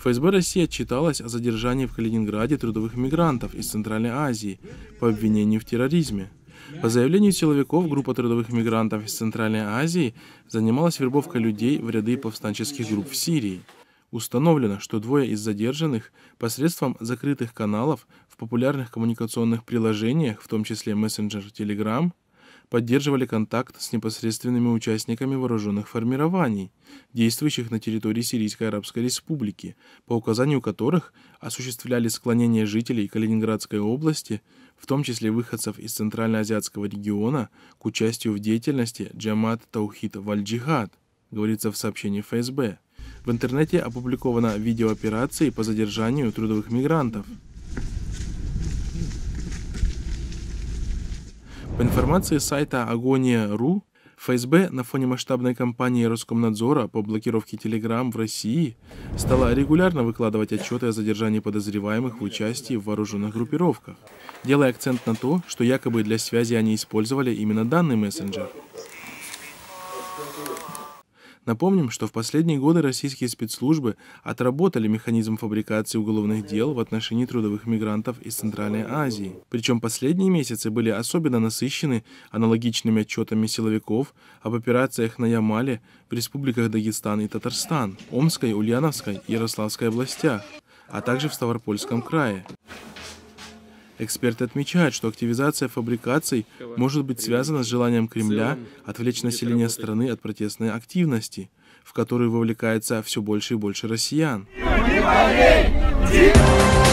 ФСБ России отчиталась о задержании в Калининграде трудовых мигрантов из Центральной Азии по обвинению в терроризме. По заявлению силовиков, группа трудовых мигрантов из Центральной Азии занималась вербовкой людей в ряды повстанческих групп в Сирии. Установлено, что двое из задержанных посредством закрытых каналов в популярных коммуникационных приложениях, в том числе Messenger, Telegram, поддерживали контакт с непосредственными участниками вооруженных формирований, действующих на территории Сирийской Арабской Республики, по указанию которых осуществляли склонение жителей Калининградской области, в том числе выходцев из Центральноазиатского региона, к участию в деятельности Джамат Таухид Вальджихад, говорится в сообщении ФСБ. В интернете опубликовано видео операции по задержанию трудовых мигрантов – По информации сайта Агония.ру, ФСБ на фоне масштабной кампании Роскомнадзора по блокировке Телеграм в России стала регулярно выкладывать отчеты о задержании подозреваемых в участии в вооруженных группировках, делая акцент на то, что якобы для связи они использовали именно данный мессенджер. Напомним, что в последние годы российские спецслужбы отработали механизм фабрикации уголовных дел в отношении трудовых мигрантов из Центральной Азии. Причем последние месяцы были особенно насыщены аналогичными отчетами силовиков об операциях на Ямале, в республиках Дагестан и Татарстан, Омской, Ульяновской и Ярославской областях а также в Ставропольском крае. Эксперты отмечают, что активизация фабрикаций может быть связана с желанием Кремля отвлечь население страны от протестной активности, в которую вовлекается все больше и больше россиян. Не болей!